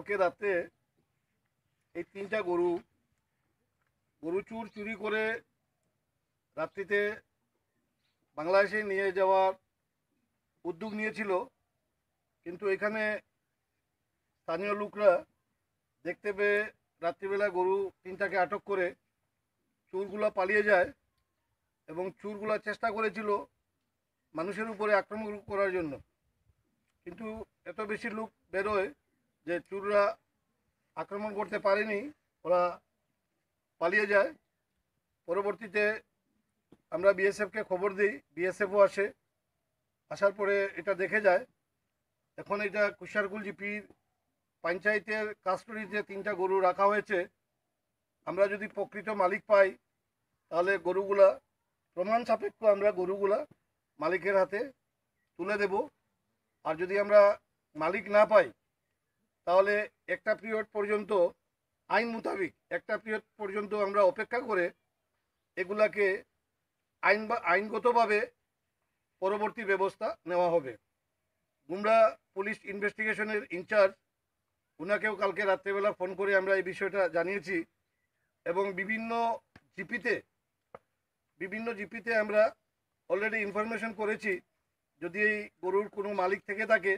কালকে রাতে এই তিনটা গরু গরু চুর চুরি করে রাত্রিতে বাংলাদেশে নিয়ে যাওয়ার উদ্যোগ নিয়েছিল কিন্তু এখানে স্থানীয় লোকরা দেখতে পেয়ে রাত্রিবেলা গরু তিনটাকে আটক করে চুরগুলো পালিয়ে যায় এবং চুরগুলো চেষ্টা করেছিল মানুষের উপরে আক্রমণ করার জন্য কিন্তু এত বেশি লোক বেরোয় যে চুররা আক্রমণ করতে পারেনি ওরা পালিয়ে যায় পরবর্তীতে আমরা বিএসএফকে খবর দিই বিএসএফও আসে আসার পরে এটা দেখে যায় এখন এটা কুশারগুল জিপির পঞ্চায়েতের কাস্টডির তিনটা গরু রাখা হয়েছে আমরা যদি প্রকৃত মালিক পাই তাহলে গরুগুলা প্রমাণ সাপেক্ষ আমরা গরুগুলা মালিকের হাতে তুলে দেব আর যদি আমরা মালিক না পাই তাহলে একটা পিরিয়ড পর্যন্ত আইন মোতাবিক একটা পিরিয়ড পর্যন্ত আমরা অপেক্ষা করে এগুলাকে আইন বা আইনগতভাবে পরবর্তী ব্যবস্থা নেওয়া হবে গুমরা পুলিশ ইনভেস্টিগেশনের ইনচার্জ ওনাকেও কালকে রাত্রেবেলা ফোন করে আমরা এই বিষয়টা জানিয়েছি এবং বিভিন্ন জিপিতে বিভিন্ন জিপিতে আমরা অলরেডি ইনফরমেশন করেছি যদি এই গরুর কোনো মালিক থেকে থাকে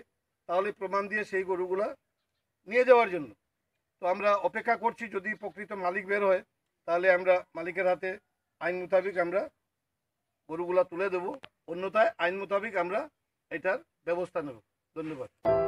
তাহলে প্রমাণ দিয়ে সেই গরুগুলা নিয়ে যাওয়ার জন্য তো আমরা অপেক্ষা করছি যদি প্রকৃত মালিক বের হয় তাহলে আমরা মালিকের হাতে আইন মোতাবেক আমরা গরুগুলা তুলে দেব অন্যথায় আইন মোতাবেক আমরা এটার ব্যবস্থা নেব ধন্যবাদ